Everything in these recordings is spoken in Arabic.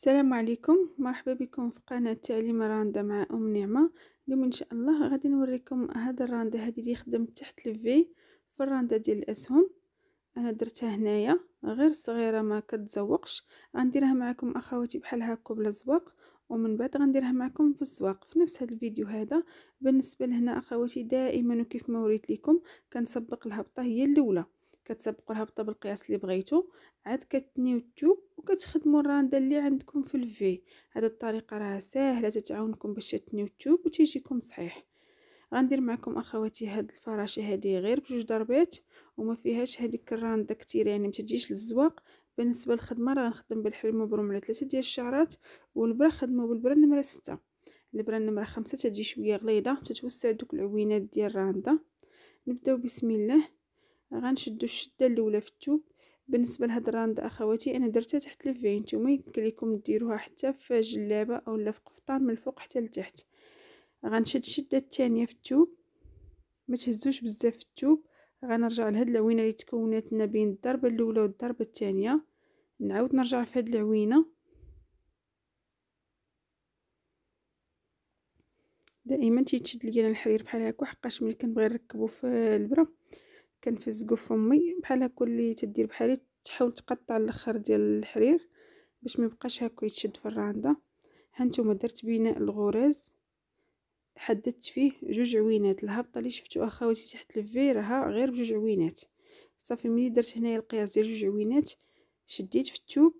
السلام عليكم مرحبا بكم في قناة تعليم راندا مع أم نعمة اليوم إن شاء الله غادي نوريكم هذا الراندا هذه اللي خدمت تحت الفي في الراندا ديال الأسهم أنا درتها هنايا غير صغيرة ما كتزوقش غنديرها معكم أخواتي بحال هكا بلا زواق ومن بعد غنديرها معكم في الزواق في نفس هذا الفيديو هذا بالنسبة لهنا أخواتي دائما وكيف ما وريت لكم كنسبق الهبطة هي الأولى كتسبق الهبطة بالقياس اللي بغيتو عاد كتنيوتو وكتخدموا الراندا اللي عندكم في الفي هاد الطريقه راه ساهله تتعاونكم باش تنيو التوب وتيجيكم صحيح غندير معكم اخواتي هاد الفراشه هادي غير بجوج ضربات وما فيهاش هاديك الراندا كتير يعني ما تجيش للزواق بالنسبه للخدمه راه غنخدم بالحلم مبروم على ثلاثه ديال الشعرات والبره خدمه بالبره نمره ستة البره نمره خمسة تجي شويه غليظه تتوسع دوك العوينات ديال الراندا نبداو بسم الله غنشدو الشده الاولى في الثوب بالنسبه لهاد الراند اخواتي انا درتها تحت لفيه نتوما يمكن لكم ديروها حتى في جلابه اولا في قفطان من الفوق حتى لتحت غنشد الشده الثانيه في الثوب ما تهزوش بزاف في الثوب غنرجع لهاد العوينه اللي تكونات ما بين الضربه الاولى والضربه الثانيه نعاود نرجع في هاد العوينه دائما تيتشد لينا الحرير بحال هكا حقاش ملي كنبغي نركبو في البرا كنفزقو فمي بحال هكا اللي تدير بحالي تحاول تقطع الاخر ديال الحرير باش ما يبقاش هكا يتشد في الرانده هانتوما درت بناء الغرز حددت فيه جوج عوينات الهبطه اللي شفتو اخواتي تحت الفي راها غير بجوج عوينات صافي ملي درت هنايا القياس ديال جوج عوينات شديت في التوب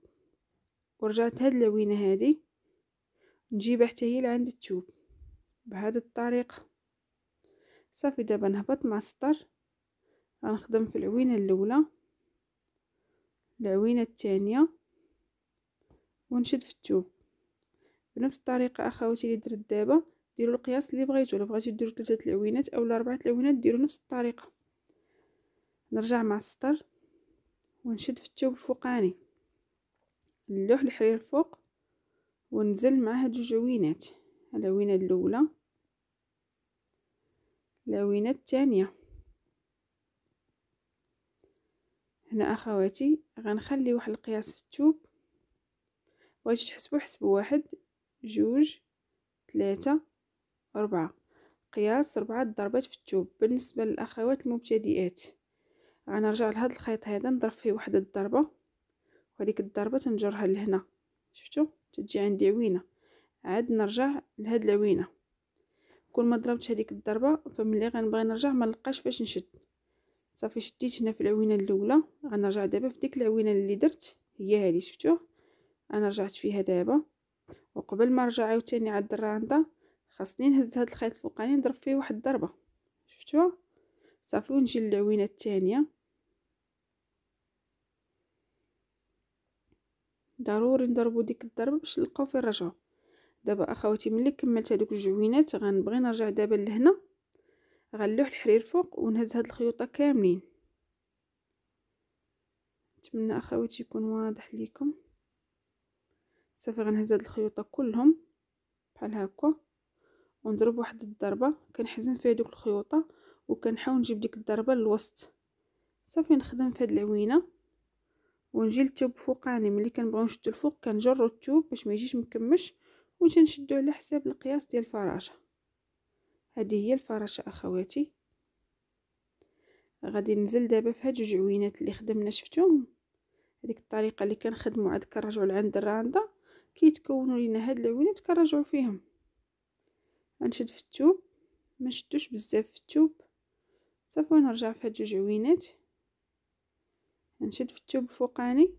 ورجعت هاد العوينه هادي نجيبها حتى هي لعند التوب بهذه الطريقه صافي دابا نهبط مع السطر غنخدم في العوينه الاولى العوينه الثانيه ونشد في الثوب بنفس الطريقه اخواتي اللي درت دابا ديروا القياس اللي بغيتو الا بغيتوا ديروا ثلاثه العوينات او اربعه العوينات ديروا نفس الطريقه نرجع مع السطر ونشد في الثوب الفوقاني نلوح الحرير الفوق ونزل مع هاد جوج عوينات العوينه الاولى العوينه الثانيه هنا اخواتي غنخلي واحد القياس في التوب واش تحسبو حسبوا واحد جوج ثلاثة أربعة قياس أربعة ضربات في التوب بالنسبة للأخوات المبتدئات غنرجع لهاد الخيط هذا نضرب فيه واحد الضربة وهذيك الضربة تنجرها لهنا شفتو تجي عندي عوينة عاد نرجع لهاد العوينة كل ما ضربت هذيك الضربة فملي غنبغي نرجع ما نلقاش فاش نشد صافي شديت هنا في العوينه الاولى غنرجع دابا في ديك العوينه اللي درت هي هذه شفتوه انا رجعت فيها دابا وقبل ما نرجع عاوتاني على الدراندا خاصني نهز هاد الخيط الفوقاني نضرب فيه واحد الضربه شفتوها صافي ونجي للعوينه الثانيه ضروري نضربوا ديك الضربه باش نلقاو فين رجعوا دابا اخواتي ملي كملت هذوك الجوينات غنبغي نرجع دابا لهنا غنلوح الحرير فوق ونهز هاد الخيوطه كاملين نتمنى اخواتي يكون واضح ليكم صافي غنهز هاد الخيوطه كلهم بحال هكا ونضرب واحد الضربه كنحزن فيها دوك الخيوطه وكنحاول نجيب ديك الضربه للوسط صافي نخدم في هاد العوينه ونجي للثوب فوقاني ملي كنبغيو نشدو الفوق كنجرو الثوب باش ما يجيش مكمش وتنشدو على حساب القياس ديال الفراشه هذه هي الفراشة أخواتي غادي ننزل دابا في هاد جوج عوينات اللي خدمنا شفتوهم هذيك الطريقه اللي كنخدموا عاد كنرجعوا لعند الراندا كيتكونوا لينا هاد العوينات كنرجعوا فيهم غنشد في التوب ما نشدوش بزاف في التوب صافي ونرجع في هاد جوج عوينات نشد في التوب الفوقاني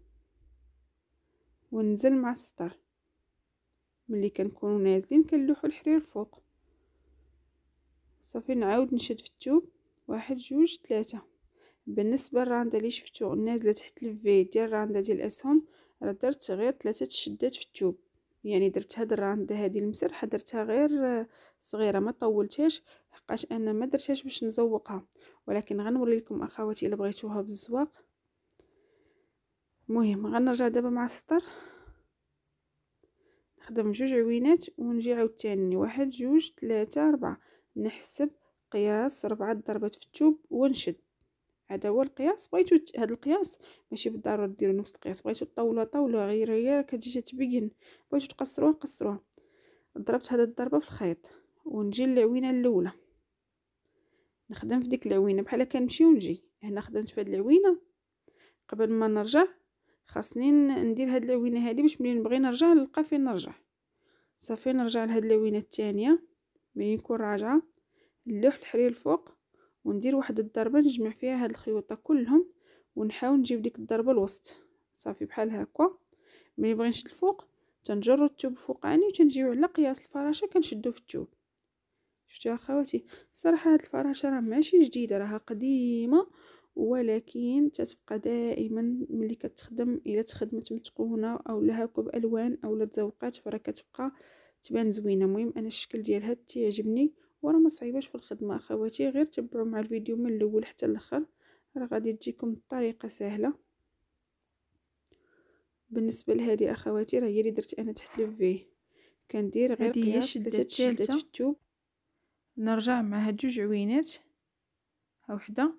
وننزل مع السطر ملي كنكونوا نازلين كنلوحوا الحرير فوق صافي نعاود نشد في الثوب واحد جوج ثلاثة بالنسبة للراندا اللي شفتو نازلة تحت الفي ديال الراندا ديال الأسهم راه درت غير ثلاثة شدات في الثوب يعني درت هاد الراندا هادي المسرحة درتها غير آه، صغيرة ما طولتهاش حقاش انا ما درتهاش باش نزوقها ولكن غنوري لكم اخواتي الا بغيتوها بالزواق المهم غنرجع دابا مع السطر نخدم جوج عوينات ونجي عاوتاني واحد جوج ثلاثة أربعة نحسب قياس ربعة ضربات في التوب ونشد هذا هو القياس بغيتو هذا القياس ماشي بالضروره ديروا نفس القياس بغيتو طولوها طولوها غير هي كتجي تتبين بغيتو تقصروها قصروها ضربت هذا الضربه في الخيط ونجي للعوينه الاولى نخدم في ديك العوينه بحال كنمشي ونجي هنا خدمت في هاد العوينه قبل ما نرجع خاصني ندير هاد العوينه هادي باش ملي نبغي نرجع نلقى فين نرجع صافي نرجع لهاد العوينه الثانيه ملي نكون راجعه نلوح الحرير الفوق وندير واحد الضربه نجمع فيها هاد الخيوطه كلهم ونحاول نجيب ديك الضربه الوسط صافي بحال هكا ملي بغي نشد الفوق تنجرو التوب فوقاني وتنجيو على قياس الفراشه كنشدو في التوب شفتوا اخواتي صراحه هاد الفراشه راه ماشي جديده راها قديمه ولكن تتبقى دائما ملي كتخدم الا تخدمت متقونه او لها كوب الوان او لا تزوقات فراه كتبقى تبان زوينه المهم انا الشكل ديالها تيعجبني وراه ما صعيباش في الخدمه اخواتي غير تبعوا مع الفيديو من الاول حتى الاخر راه غادي تجيكم الطريقه سهله بالنسبه لهذه اخواتي راه هي اللي درت انا تحت الفيه كندير غير قياس ثلاثه شدات في الثوب نرجع مع هاد جوج عوينات ها وحده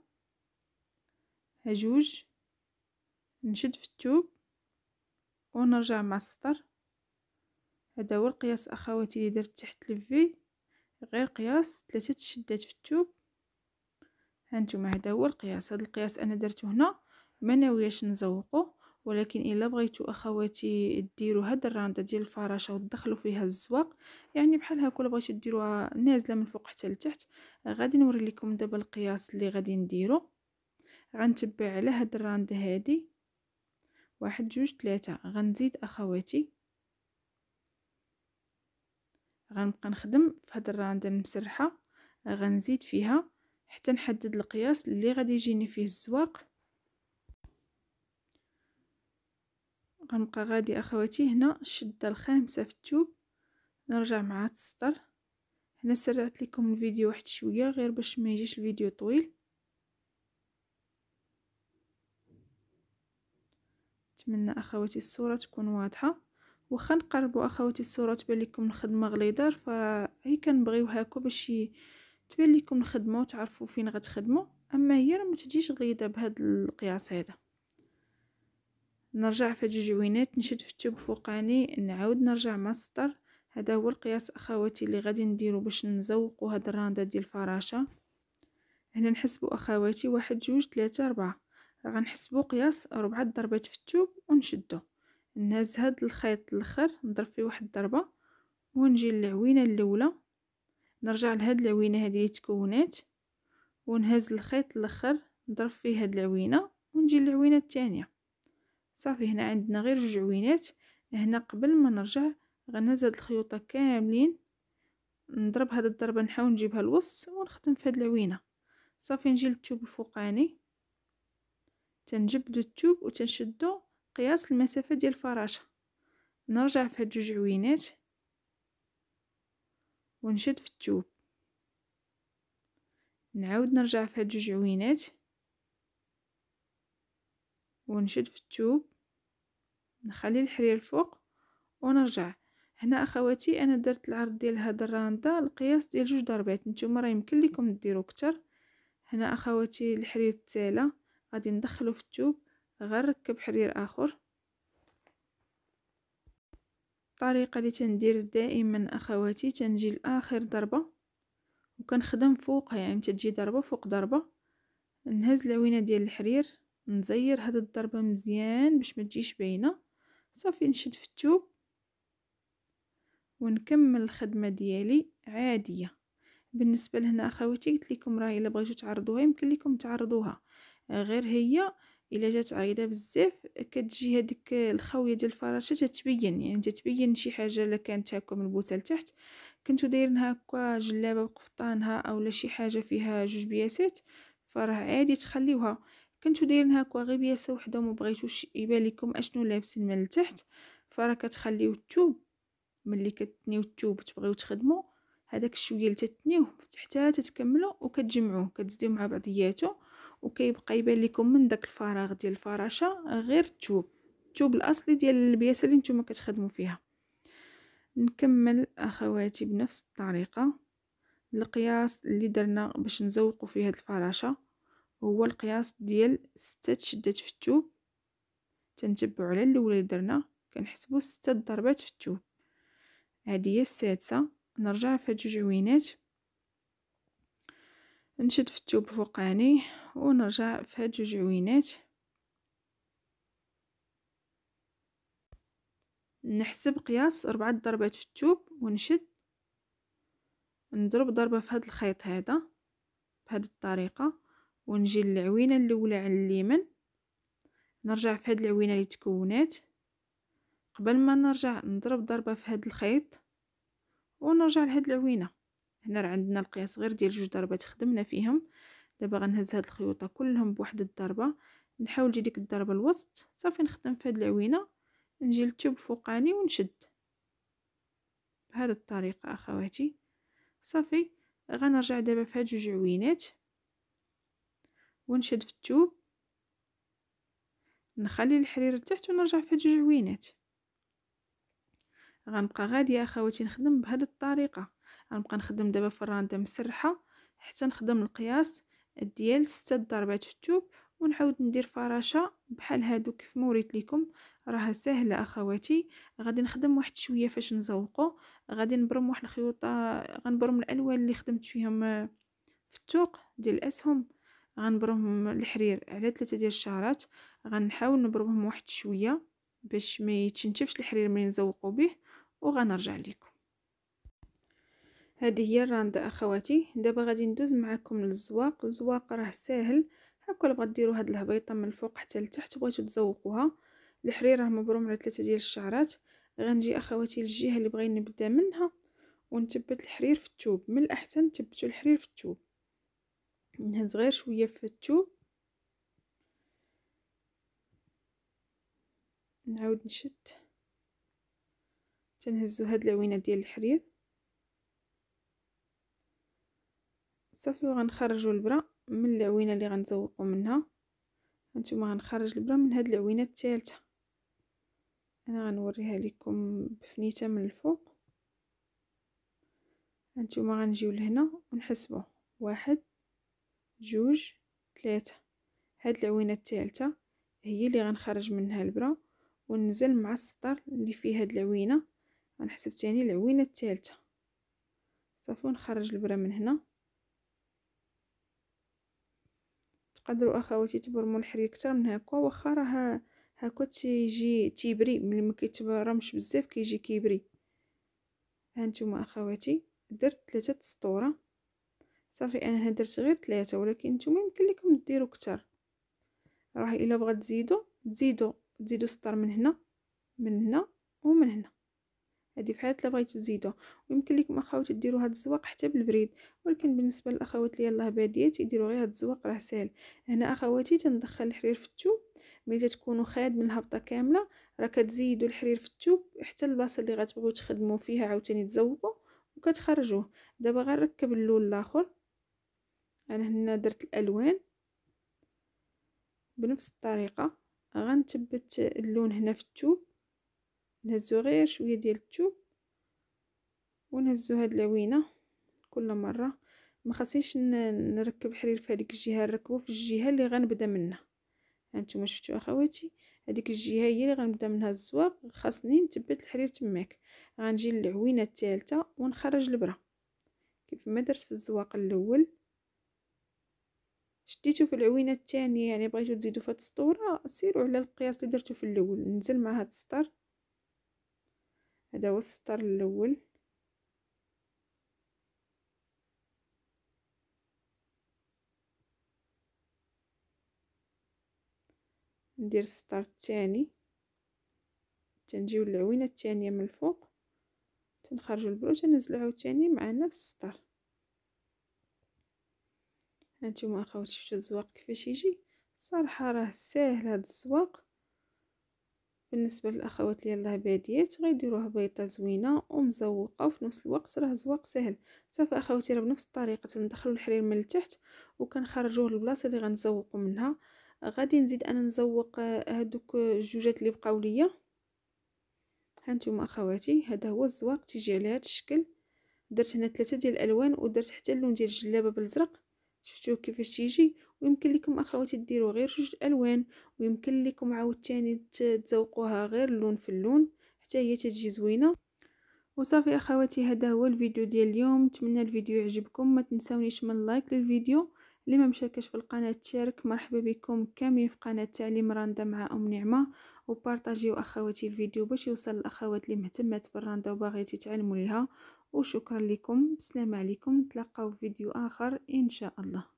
ها جوج نشد في الثوب ونرجع مع السطر هذا هو القياس اخواتي اللي درت تحت الفي غير قياس ثلاثه شدات في الثوب هانتوما هذا هو القياس هذا القياس انا درته هنا ما ناويهش نزوقه ولكن الا بغيتو اخواتي ديروا هاد الرانده ديال الفراشه وتدخلوا فيها الزواق يعني بحال هكا بغيتو ديروها نازله من فوق حتى لتحت غادي نوري لكم دابا القياس اللي غادي نديرو غنتبع على هاد الراند هادي واحد جوج ثلاثة غنزيد اخواتي غنبقى نخدم في هاد الراندة المسرحة غنزيد فيها حتى نحدد القياس اللي غادي يجيني فيه الزواق غنبقى غادي اخواتي هنا الشده الخامسه في التوب نرجع مع السطر هنا سرعت لكم الفيديو واحد شويه غير باش ما يجيش الفيديو طويل نتمنى اخواتي الصوره تكون واضحه واخا نقربوا اخواتي الصوره تبان لكم الخدمه غليظه فهي كنبغيو هاكو باش تبان لكم الخدمه وتعرفوا فين غتخدموا اما هي راه ما تجيش غليظه بهذا القياس هذا نرجع في هاد الجوينات نشد في التوب فوقاني نعاود نرجع مع السطر هذا هو القياس اخواتي اللي غادي نديرو باش نزوقوا هاد الرانده ديال الفراشه هنا نحسبوا اخواتي واحد جوج ثلاثة أربعة غنحسبوا قياس ربعة ضربات في التوب ونشدو نهز هاد الخيط الاخر نضرب فيه واحد الضربه ونجي للعوينه الاولى نرجع لهاد العوينه هادي اللي تكونات ونهز الخيط الاخر نضرب فيه هاد العوينه ونجي للعوينه الثانيه صافي هنا عندنا غير جوج عوينات هنا قبل ما نرجع غنهز هاد الخيوطه كاملين نضرب هاد الضربه نحاول نجيبها الوسط ونخدم في هاد العوينه صافي نجي للثوب الفوقاني تنجبدو الثوب وتنشدو قياس المسافة ديال الفراشة نرجع في هاد جوج عوينات ونشد في التوب نعاود نرجع في هاد جوج عوينات ونشد في التوب نخلي الحرير الفوق ونرجع هنا اخواتي انا درت العرض ديال هاد الرانده القياس ديال جوج ضربات نتوما راه يمكن لكم ديروا كتر هنا اخواتي الحرير التالى غادي ندخلو في التوب غير ركب حرير اخر الطريقه اللي تندير دائما اخواتي تنجي لاخر ضربه وكنخدم فوقها يعني تجي ضربه فوق ضربه نهز العوينه ديال الحرير نزير هاد الضربه مزيان باش ما تجيش باينه صافي نشد في التوب ونكمل الخدمه ديالي عاديه بالنسبه لهنا اخواتي قلت لكم راه الا بغيتو تعرضوها يمكن لكم تعرضوها غير هي الا جات عريضه بزاف كتجي هذيك الخاويه ديال الفراشه تتبين يعني تتبين شي حاجه الا كانت هكا من البوته لتحت كنتو دايرين هكا جلابه بقفطانها اولا شي حاجه فيها جوج بياسات فراه عادي تخليوها كنتو دايرين هكا غير بياسه وحده وما بغيتوش يبان لكم اشنو لابسين من لتحت فراه كتخليو الثوب ملي كتنيو الثوب تبغيو تخدمو هذاك الشويه اللي تتنيوه تحتها تتكملو وكتجمعوه كتزيدو مع بعضياتو وكيبقى يبان لكم من داك الفراغ ديال الفراشه غير الثوب الثوب الاصلي ديال البياسه اللي نتوما كتخدموا فيها نكمل اخواتي بنفس الطريقه القياس اللي درنا باش نزوقوا فيه هاد الفراشه هو القياس ديال ستة شدات في الثوب تنتبعوا على الاولى اللي درنا كنحسبوا ستة ضربات في الثوب هذه هي السادسه نرجع فهاد جوج عوينات نشد في التوب فوقاني ونرجع في هاد جوج عوينات نحسب قياس أربعة ضربات في التوب ونشد نضرب ضربة في هاد الخيط هذا بهاد الطريقة ونجي للعوينة الأولى على اليمن نرجع في هاد العوينة اللي تكونات قبل ما نرجع نضرب ضربة في هاد الخيط ونرجع لهاد العوينة هنا راه عندنا القياس غير ديال جوج ضربات خدمنا فيهم دابا غنهز هاد الخيوطه كلهم بواحد الضربه نحاول نجي ديك الضربه الوسط صافي نخدم في هاد العوينه نجي للتوب فوقاني ونشد بهذه الطريقه اخواتي صافي غنرجع دابا في هاد جوج عوينات ونشد في التوب نخلي الحرير لتحت ونرجع في جوج عوينات غنبقى غاديه اخواتي نخدم بهذه الطريقه غنبقى نخدم دابا في الرانده مسرحه حتى نخدم القياس ديال ستة ضربات في الثوب ونعاود ندير فراشه بحال هادو كيف ما وريت لكم راها سهله اخواتي غادي نخدم واحد شويه فاش نزوقو غادي نبرم واحد الخيوطه غنبرم الالوان اللي خدمت فيهم في الثوق ديال الاسهم غنبرمهم الحرير على ثلاثة ديال الشعرات غنحاول نبرمهم واحد شويه باش ما يتشنتفش الحرير ملي نزوقو به وغنرجع لكم هذه هي الراندة اخواتي دابا غادي ندوز معكم للزواق الزواق راه ساهل هاكا اللي بغات ديروا هاد الهبيطه من الفوق حتى لتحت بغيتو تزوقوها الحرير راه مبروم على ثلاثه ديال الشعرات غنجي اخواتي للجهه اللي بغينا نبدا منها ونثبت الحرير في الثوب من الاحسن تثبتوا الحرير في الثوب نهز غير شويه في الثوب نعاود نشد تنهزو هاد العوينه ديال الحرير صافي وغنخرجوا البرا من العوينه اللي غنزوقوا منها هانتوما غنخرج البرا من هاد العوينه الثالثه انا غنوريها لكم بفنيته من الفوق هانتوما غنجيو لهنا ونحسبوا واحد جوج ثلاثة هاد العوينه الثالثه هي اللي غنخرج منها البرا وننزل مع السطر اللي فيه هاد العوينه غنحسب تاني العوينه الثالثه صافي ونخرج البرا من هنا تقدروا اخواتي تبرموا الحرير اكثر من هكا واخا راه هكا تيجي تيبري ملي ما كيتبرمش بزاف كيجي كيبري هانتوما اخواتي درت ثلاثه سطوره صافي انا درت غير ثلاثه ولكن نتوما يمكن لكم ديروا كتر راه الا بغات تزيدوا تزيدوا تزيدوا سطر من هنا من هنا ومن هنا هذه فحال اللي بغيتو تزيدو ويمكن لكم اخوات ديروا هاد الزواق حتى بالبريد ولكن بالنسبه للاخوات اللي يلاه باديه تيديروا غير هاد الزواق راه ساهل هنا اخواتي تندخل الحرير في الثوب ملي تكونوا خاد من الهبطه كامله راه كتزيدوا الحرير في الثوب حتى البلاصه اللي غتبغيو تخدموا فيها عاوتاني تزوقوا وكتخرجوه دابا غنركب اللون الاخر انا هنا درت الالوان بنفس الطريقه غنثبت اللون هنا في الثوب نهزو غير شويه ديال الثوم ونهزو هاد العوينه كل مره ما خاصنيش نركب حرير في هذيك الجهه نركبو في الجهه اللي غنبدا منها هانتوما شفتوا اخواتي هذيك الجهه هي اللي غنبدا منها الزواق خاصني نثبت الحرير تماك غنجي للعوينه الثالثه ونخرج البره كيف ما درت في الزواق الاول شديتو في العوينه الثانيه يعني بغيتو تزيدو في هاد السطوره سيروا على القياس اللي درتو في الاول نزل مع هاد السطر هذا هو السطر الاول ندير السطر الثاني تنجيو للعوينه الثانيه من الفوق تنخرجوا البلو تنزلو عاوتاني مع نفس السطر هانتوما اخوات شفتوا الزواق كيفاش يجي صراحه راه ساهل هذا الزواق بالنسبه للاخوات ديال باديات غيديروه بيضه زوينه ومزوقه وفي نفس الوقت راه زواق سهل صافي اخواتي راه بنفس الطريقه تندخلوا الحرير من التحت وكنخرجوه للبلاصه اللي غنزوقوا منها غادي نزيد انا نزوق آه، هادوك الجوجات اللي بقاو ليا هانتوما اخواتي هذا هو الزواق تيجي على هذا الشكل درت هنا ثلاثه ديال الالوان ودرت حتى اللون ديال الجلابه بالزرق شفتو كيفاش تيجي ويمكن لكم اخواتي ديروا غير جوج الوان ويمكن لكم عاوتاني تزوقوها غير لون في اللون حتى هي تجي زوينه وصافي اخواتي هذا هو الفيديو ديال اليوم نتمنى الفيديو يعجبكم ما تنساونيش من لايك للفيديو اللي ما مشاركش في القناه تشارك مرحبا بكم كاملين في قناه تعليم راندا مع ام نعمه وبارطاجيو اخواتي الفيديو باش يوصل الاخوات اللي مهتمات بالراندا وباغيه تتعلموا ليها وشكرا لكم بسلام عليكم نتلاقاو في فيديو اخر ان شاء الله